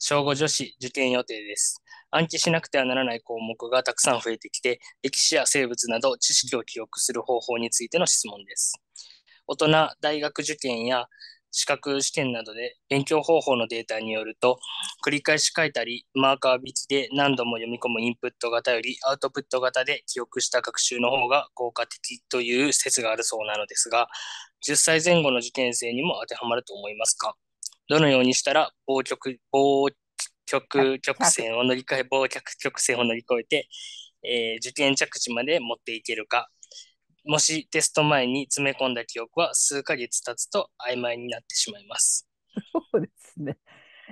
小5女子受験予定です。暗記しなくてはならない項目がたくさん増えてきて、歴史や生物など知識を記憶する方法についての質問です。大人、大学受験や資格試験などで勉強方法のデータによると、繰り返し書いたり、マーカー引きで何度も読み込むインプット型よりアウトプット型で記憶した学習の方が効果的という説があるそうなのですが、10歳前後の受験生にも当てはまると思いますかどのようにしたら防極、防極曲線を乗り換え、防却曲線を乗り越えて、えー、受験着地まで持っていけるか。もしテスト前に詰め込んだ記憶は数ヶ月経つと曖昧になってしまいます。そうですね。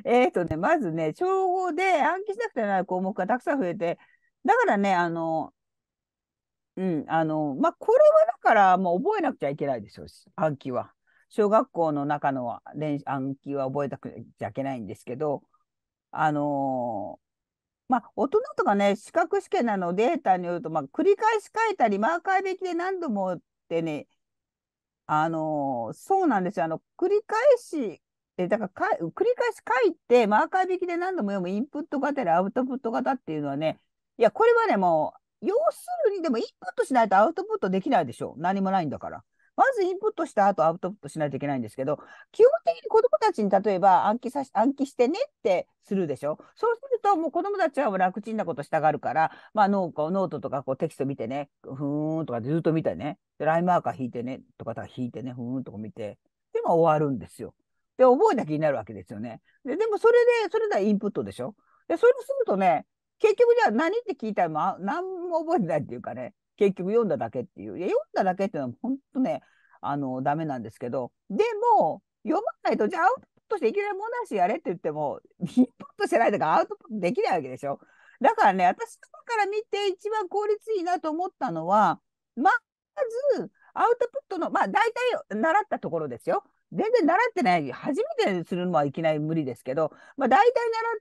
えっ、ー、とね、まずね、称号で暗記しなくてなない項目がたくさん増えて、だからね、あの、うん、あの、まあ、これはだから、もう覚えなくちゃいけないでしょうし、暗記は。小学校の中の練暗記は覚えたくちゃいけないんですけど、あのー、まあ、大人とかね、資格試験なのデータによると、まあ、繰り返し書いたり、マーカー引きで何度もってね、あのー、そうなんですよ。あの、繰り返し、えだからか繰り返し書いて、マーカー引きで何度も読むインプット型やアウトプット型っていうのはね、いや、これはね、もう、要するに、でもインプットしないとアウトプットできないでしょ。何もないんだから。まずインプットした後アウトプットしないといけないんですけど、基本的に子どもたちに例えば暗記さ暗記してねってするでしょ。そうすると、もう子どもたちは楽ちんなことしたがるから、まあノーノートとかこうテキスト見てね、ふーんとかずっと見てね、ラインマーカー引いてねとか引いてね、ふーんとか見て、で、も終わるんですよ。で、覚えた気になるわけですよね。ででもそれで、それではインプットでしょ。で、それをするとね、結局じゃあ何って聞いたら、ま何も覚えてないっていうかね、結局読んだだけっていう。いや、読んだだけっていうのは本当ね、あの、ダメなんですけど、でも、読まないと、じゃあアウトプットしていけないもんなし、やれって言っても、インプットしてないとかアウトプットできないわけでしょ。だからね、私から見て一番効率いいなと思ったのは、まず、アウトプットの、まあ、大体習ったところですよ。全然習ってない、初めてするのはいきなり無理ですけど、まあ、大体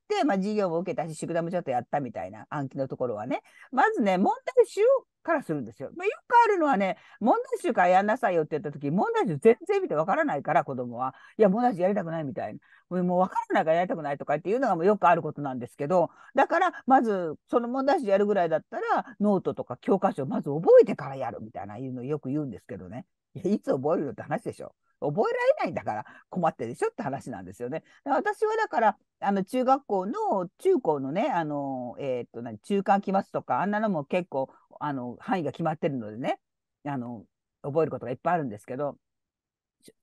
習って、まあ、授業も受けたし、宿題もちょっとやったみたいな暗記のところはね、まずね、問題集からするんですよ。まあ、よくあるのはね、問題集からやんなさいよって言った時、問題集全然見てわからないから、子供は。いや、問題集やりたくないみたいな。もうわからないからやりたくないとかっていうのがもうよくあることなんですけど、だから、まず、その問題集やるぐらいだったら、ノートとか教科書をまず覚えてからやるみたいないうのをよく言うんですけどね。いや、いつ覚えるのって話でしょ。覚えられないんだから困ってるでしょって話なんですよね。私はだからあの中学校の中高のねあの、えー、っと何中間期末とかあんなのも結構あの範囲が決まってるのでねあの覚えることがいっぱいあるんですけど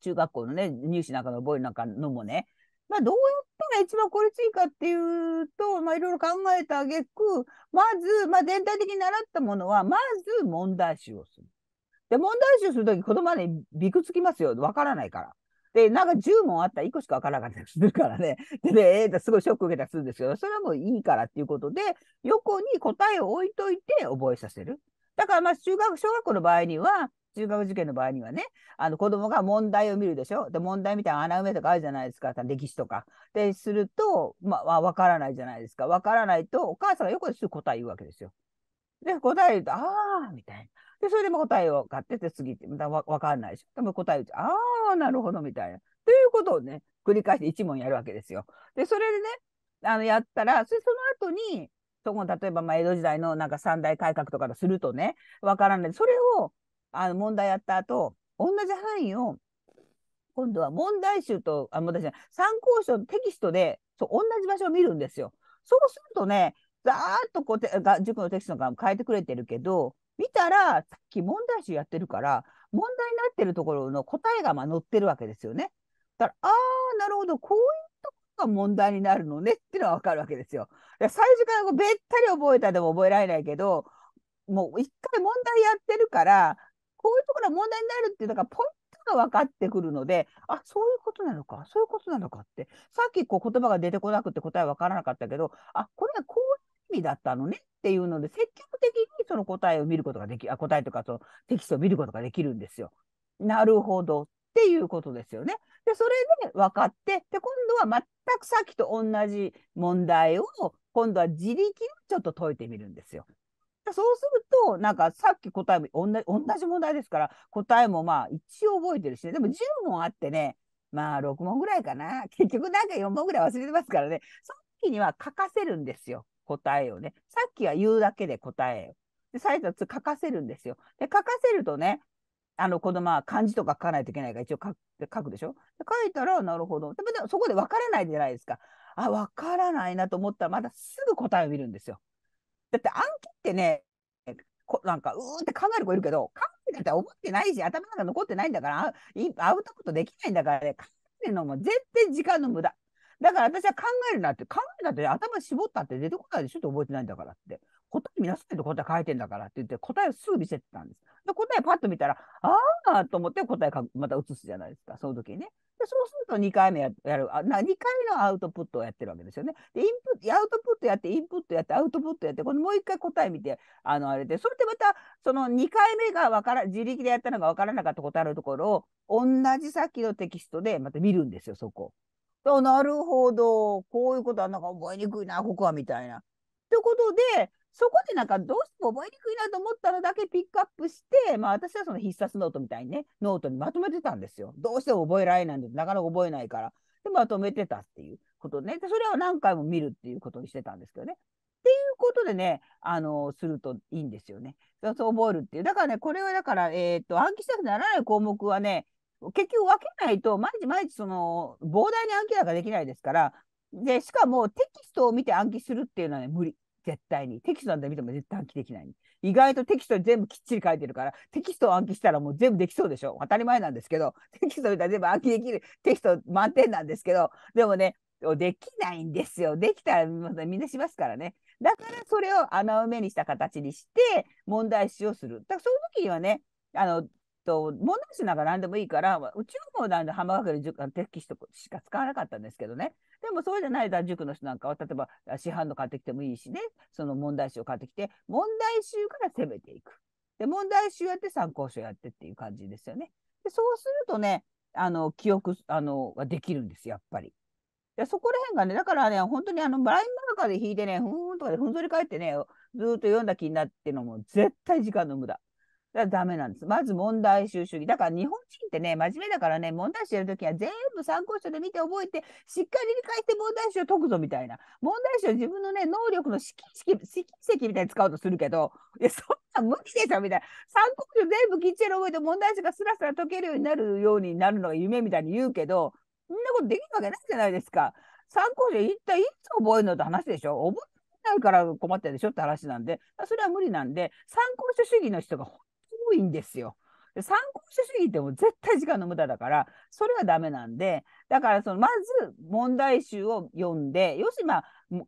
中学校のね入試なんかの覚えるなんかのもね、まあ、どうやったら一番効率いいかっていうと、まいろいろ考えたげくまず、まあ、全体的に習ったものはまず問題集をする。で、問題集するとき子供ね、びくつきますよ。わからないから。で、なんか10問あったら1個しかわからなかったりするからね。で、ね、えー、すごいショック受けたりするんですけど、それはもういいからっていうことで、横に答えを置いといて覚えさせる。だからまあ中学、小学校の場合には、中学受験の場合にはね、あの子供が問題を見るでしょ。で、問題みたいな穴埋めとかあるじゃないですか、歴史とか。で、すると、まあ、わからないじゃないですか。わからないと、お母さんが横ですぐ答え言うわけですよ。で、答え言うと、ああ、みたいな。で、それでも答えを買ってて、次って、またわかんないでし、でも答え、を、ああ、なるほど、みたいな。ということをね、繰り返して一問やるわけですよ。で、それでね、あの、やったら、そその後に、そこ例えば、ま江戸時代のなんか三大改革とかとするとね、わからない。それを、あの、問題やった後、同じ範囲を、今度は問題集と、あ、問題集、参考書のテキストで、そう、同じ場所を見るんですよ。そうするとね、ざーっとこうてが、塾のテキストも変えてくれてるけど、見たら、さっき問題集やってるから、問題になってるところの答えがまあ載ってるわけですよね。だから、ああ、なるほど、こういうとこが問題になるのねっていうのはわかるわけですよ。最初からべったり覚えたでも覚えられないけど、もう一回問題やってるから、こういうところが問題になるっていうのがポイントが分かってくるので、あ、そういうことなのか、そういうことなのかって、さっきこう言葉が出てこなくて答え分からなかったけど、あ、これはこう味だったのねっていうので、積極的にその答えを見ることができ、あ答えとかそのテキストを見ることができるんですよ。なるほどっていうことですよね。で、それで分かって、で、今度は全くさっきと同じ問題を、今度は自力をちょっと解いてみるんですよ。そうすると、なんかさっき答えも同じ同じ問題ですから、答えもまあ一応覚えてるしね、でも10問あってね、まあ6問ぐらいかな、結局なんか4問ぐらい忘れてますからね、その時には書かせるんですよ。答えをね、さっきは言うだけで答えを。で、最後は書かせるんですよ。で、書かせるとね、あの子供は漢字とか書かないといけないから一応書くでしょで書いたらなるほど。でもそこで分からないじゃないですか。あ、分からないなと思ったらまだすぐ答えを見るんですよ。だって暗記ってね、こなんかうーって考える子いるけど、考えて思ってないし、頭なんか残ってないんだから、アウトプットできないんだからね、考えるのも全然時間の無駄。だから私は考えるなって、考えるなって頭絞ったって出てこないでしょって覚えてないんだからって。答え見なさいと答え書いてんだからって言って、答えをすぐ見せてたんです。で、答えパッと見たら、ああと思って答えかまた写すじゃないですか、その時にね。で、そうすると2回目やるあな、2回目のアウトプットをやってるわけですよね。で、インプット、アウトプットやって、インプットやって、アウトプットやって、このもう1回答え見て、あの、あれで、それでまた、その2回目がわから、自力でやったのがわからなかった答えのところを、同じさっきのテキストでまた見るんですよ、そこ。あなるほど、こういうことはなんか覚えにくいな、ここはみたいな。ということで、そこでなんかどうしても覚えにくいなと思ったのだけピックアップして、まあ私はその必殺ノートみたいにね、ノートにまとめてたんですよ。どうしても覚えられないんで、なかなか覚えないから。で、まとめてたっていうことね。で、それを何回も見るっていうことにしてたんですけどね。っていうことでね、あのー、するといいんですよね。そう覚えるっていう。だからね、これはだから、えっ、ー、と、暗記したくならない項目はね、結局分けないと、毎日毎日その膨大に暗記なんかできないですから、で、しかもテキストを見て暗記するっていうのはね、無理。絶対に。テキストなんて見ても絶対暗記できない。意外とテキストに全部きっちり書いてるから、テキストを暗記したらもう全部できそうでしょ。当たり前なんですけど、テキスト見たら全部暗記できるテキスト満点なんですけど、でもね、できないんですよ。できたらみんなしますからね。だからそれを穴埋めにした形にして問題集をする。だからその時にはね、あのと、問題集なんか何でもいいから、うちの方なんで浜けの塾のテキストしか使わなかったんですけどね。でもそうじゃない大塾の人なんかは、例えば市販の買ってきてもいいしね、その問題集を買ってきて、問題集から攻めていく。で、問題集やって参考書やってっていう感じですよね。でそうするとね、あの、記憶、あの、ができるんです、やっぱり。でそこら辺がね、だからね、本当にあの、ラインの中で引いてね、ふーんとかでふんぞり返ってね、ずっと読んだ気になってのも、絶対時間の無駄。だダメなんです。まず問題集主義。だから日本人ってね、真面目だからね、問題集やるときは全部参考書で見て覚えて、しっかり理解して問題集を解くぞみたいな。問題集を自分のね、能力の試金石みたいに使おうとするけど、いや、そんな無理でしょみたいな。参考書全部きっちり覚えて問題集がスラスラ解けるようになるようになるのが夢みたいに言うけど、そんなことできるわけないじゃないですか。参考書一体いつ覚えるのって話でしょ覚えないから困ってるでしょって話なんで、それは無理なんで、参考書主義の人が本いんですよ。参考書すぎても絶対時間の無駄だからそれはダメなんでだからそのまず問題集を読んで要するにまあみ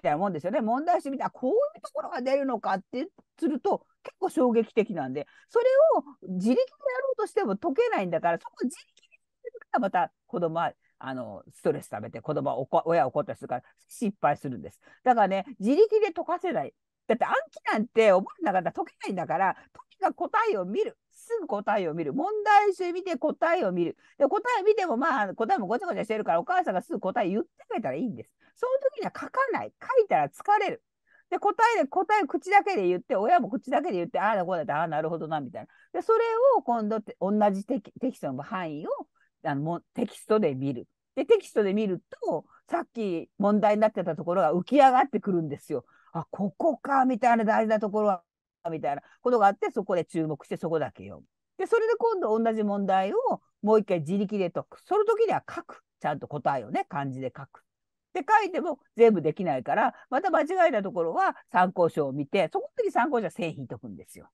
たいなもんですよね問題集みたいなこういうところが出るのかってすると結構衝撃的なんでそれを自力でやろうとしても解けないんだからそこ自力でやるからまた子供はあのストレス食べて子供は親怒ったりするから失敗するんです。だからね自力で解かせないだって暗記なんて覚えなかったら解けないんだから、とにかく答えを見る。すぐ答えを見る。問題集見て答えを見る。で、答え見ても、まあ、答えもごちゃごちゃしてるから、お母さんがすぐ答え言ってあげたらいいんです。その時には書かない。書いたら疲れる。で、答えで、答え口だけで言って、親も口だけで言って、ああだこうだって、ああ、なるほどな、みたいな。で、それを今度て、同じテキテキストの範囲をあのテキストで見る。で、テキストで見ると、さっき問題になってたところが浮き上がってくるんですよ。あ、ここか、みたいな大事なところは、みたいなことがあって、そこで注目して、そこだけ読む。で、それで今度同じ問題をもう一回自力で解く。その時には書く。ちゃんと答えをね、漢字で書く。で、書いても全部できないから、また間違えたところは参考書を見て、そこの時参考書は線引いとくんですよ。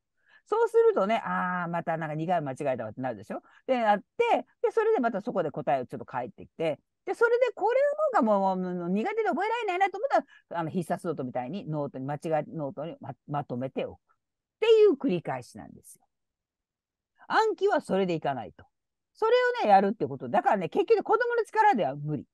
そうするとね、ああ、またなんか2回間違えたわってなるでしょで、なって、で、それでまたそこで答えをちょっと返ってきて、で、それでこれの方がもう苦手で覚えられないなと思ったら、あの必殺ノートみたいにノートに、間違いノートにままとめておく。っていう繰り返しなんですよ。暗記はそれでいかないと。それをね、やるってこと。だからね、結局子供の力では無理。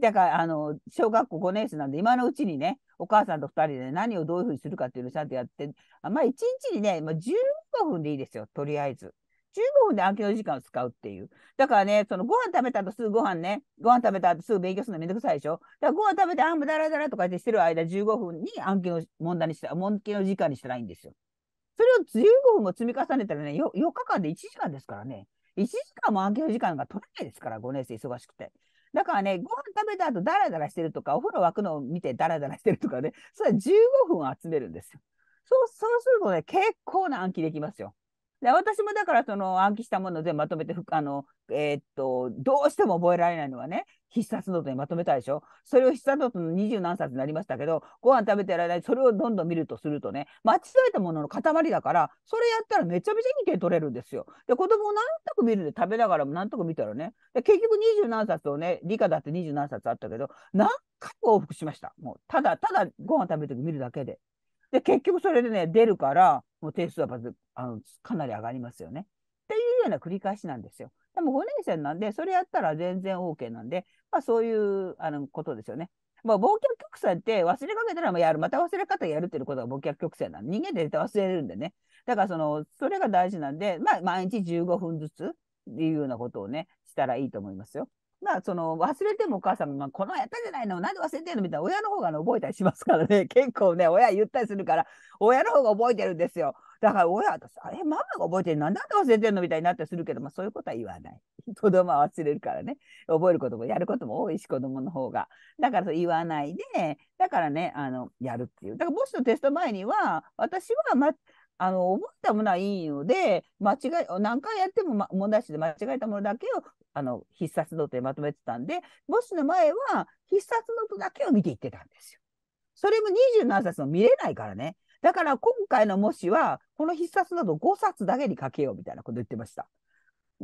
だから、あの、小学校5年生なんで、今のうちにね、お母さんと2人で、ね、何をどういうふうにするかっていうのをちゃんとやって、まあ、1日にね、まあ、15分でいいですよ、とりあえず。15分で暗記の時間を使うっていう。だからね、そのご飯食べた後すぐご飯ね、ご飯食べた後すぐ勉強するのめんどくさいでしょ。だからご飯食べて、あんぶだらだらとかってしてる間15分に暗記の問題にした、問題の時間にしたらいいんですよ。それを15分も積み重ねたらね、4, 4日間で1時間ですからね。1時間も暗記の時間が取れないですから、5年生忙しくて。だからね、ご飯食べた後ダラダラしてるとか、お風呂沸くのを見てダラダラしてるとかね、それは15分集めるんですよ。そう、そうするとね、結構な暗記できますよ。で私もだからその暗記したもの全部まとめてあの、えー、っとどうしても覚えられないのはね必殺ノートにまとめたでしょそれを必殺ノートの二十何冊になりましたけどご飯食べてる間にそれをどんどん見るとするとね間違えたものの塊だからそれやったらめちゃめちゃいい点取れるんですよ。で子供を何とか見るんで食べながらも何とか見たらねで結局二十何冊をね理科だって二十何冊あったけど何回も往復しましたもうただただご飯食べる時見るだけで。で、結局それでね、出るから、もう点数はまずあのかなり上がりますよね。っていうような繰り返しなんですよ。でも5年生なんで、それやったら全然 OK なんで、まあそういうあのことですよね。まあ、忘却曲線って忘れかけたらもうやる、また忘れ方やるっていうことが忘却曲線なの。人間って絶対忘れるんでね。だからその、それが大事なんで、まあ毎日15分ずつっていうようなことをね、したらいいと思いますよ。まあ、その忘れてもお母さんが、このやったじゃないの、なんで忘れてんのみたいな、親の方が、ね、覚えたりしますからね、結構ね、親言ったりするから、親の方が覚えてるんですよ。だから親私、あれ、ママが覚えてる、なんで忘れてんのみたいになったりするけど、まあ、そういうことは言わない。子供は忘れるからね、覚えることもやることも多いし、子供の方が。だから言わないで、だからね、あのやるっていう。だから、母子のテスト前には、私は、ま、あの覚えたものはいいので間違い何回やっても、ま、問題集で間違えたものだけをあの必殺ノートでまとめてたんでボスの前は必殺ノートだけを見ていってたんですよ。それも20何冊も見れないからね。だから今回の模試はこの必殺ノート5冊だけに書けようみたいなこと言ってました。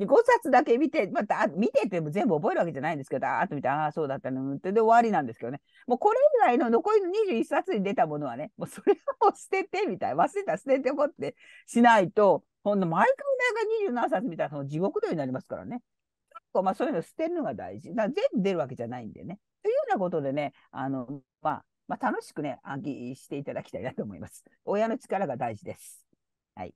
5冊だけ見て、また、見てても全部覚えるわけじゃないんですけど、あーっと見て、ああ、そうだったの、ってで終わりなんですけどね。もうこれ以外の残りの21冊に出たものはね、もうそれはもう捨ててみたい。忘れたら捨ててこってしないと、ほんの毎回毎回27冊みたいな地獄度になりますからね。結構まあそういうの捨てるのが大事。だ全部出るわけじゃないんでね。というようなことでね、あの、まあ、まあ、楽しくね、暗記していただきたいなと思います。親の力が大事です。はい。